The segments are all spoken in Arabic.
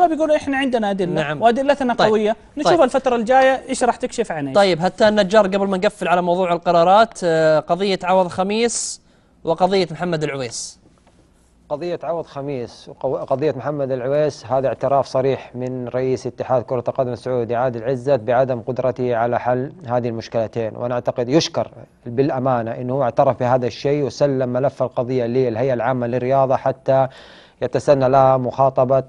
فبيقولوا طيب، احنا عندنا ادله نعم. وادلتنا طيب. قويه نشوف طيب. الفتره الجايه ايش راح تكشف عن ايش طيب حتى النجار قبل ما نقفل على موضوع القرارات آه، قضيه عوض خميس وقضيه محمد العويس قضية عوض خميس وقضية محمد العويس هذا اعتراف صريح من رئيس اتحاد كرة القدم السعودي عادل عزت بعدم قدرته على حل هذه المشكلتين وأنا أعتقد يشكر بالأمانة أنه اعترف بهذا الشيء وسلم ملف القضية للهيئة العامة للرياضة حتى يتسنى لها مخاطبة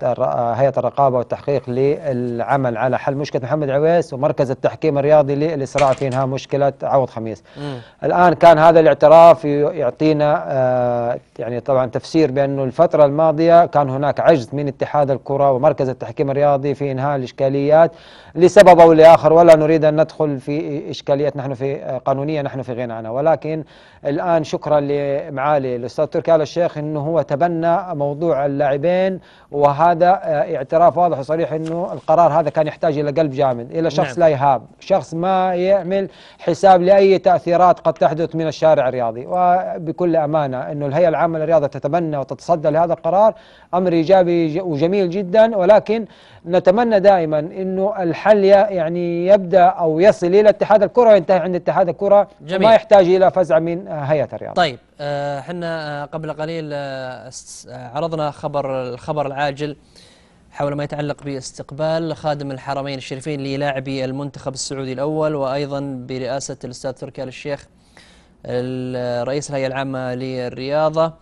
هيئة الرقابة والتحقيق للعمل على حل مشكلة محمد عويس ومركز التحكيم الرياضي للإسراع في إنهاء مشكلة عوض خميس مم. الآن كان هذا الاعتراف يعطينا آه، يعني طبعا تفسير بأنه الفترة الماضية كان هناك عجز من اتحاد الكرة ومركز التحكيم الرياضي في إنهاء الإشكاليات لسبب أو لآخر ولا نريد أن ندخل في إشكاليات نحن في آه، قانونية نحن في غنى عنها ولكن الآن شكرا لمعالي الأستاذ تركي آل الشيخ أنه هو تبنى موضوع اللاعبين وهذا آه، اعتراف واضح وصريح انه القرار هذا كان يحتاج الى قلب جامد الى شخص نعم. لا يهاب شخص ما يعمل حساب لاي تاثيرات قد تحدث من الشارع الرياضي وبكل امانه انه الهيئه العامه للرياضه تتبنى وتتصدى لهذا القرار امر ايجابي وجميل جدا ولكن نتمنى دائما انه الحل يعني يبدا او يصل الى اتحاد الكره وينتهي عند اتحاد الكره جميل. ما يحتاج الى فزعه من هيئه الرياضه طيب احنا آه، آه، قبل قليل آه، عرضنا خبر الخبر العاجل حول ما يتعلق باستقبال خادم الحرمين الشريفين للاعبي المنتخب السعودي الأول وأيضا برئاسة الأستاذ تركي آل الشيخ رئيس الهيئة العامة للرياضة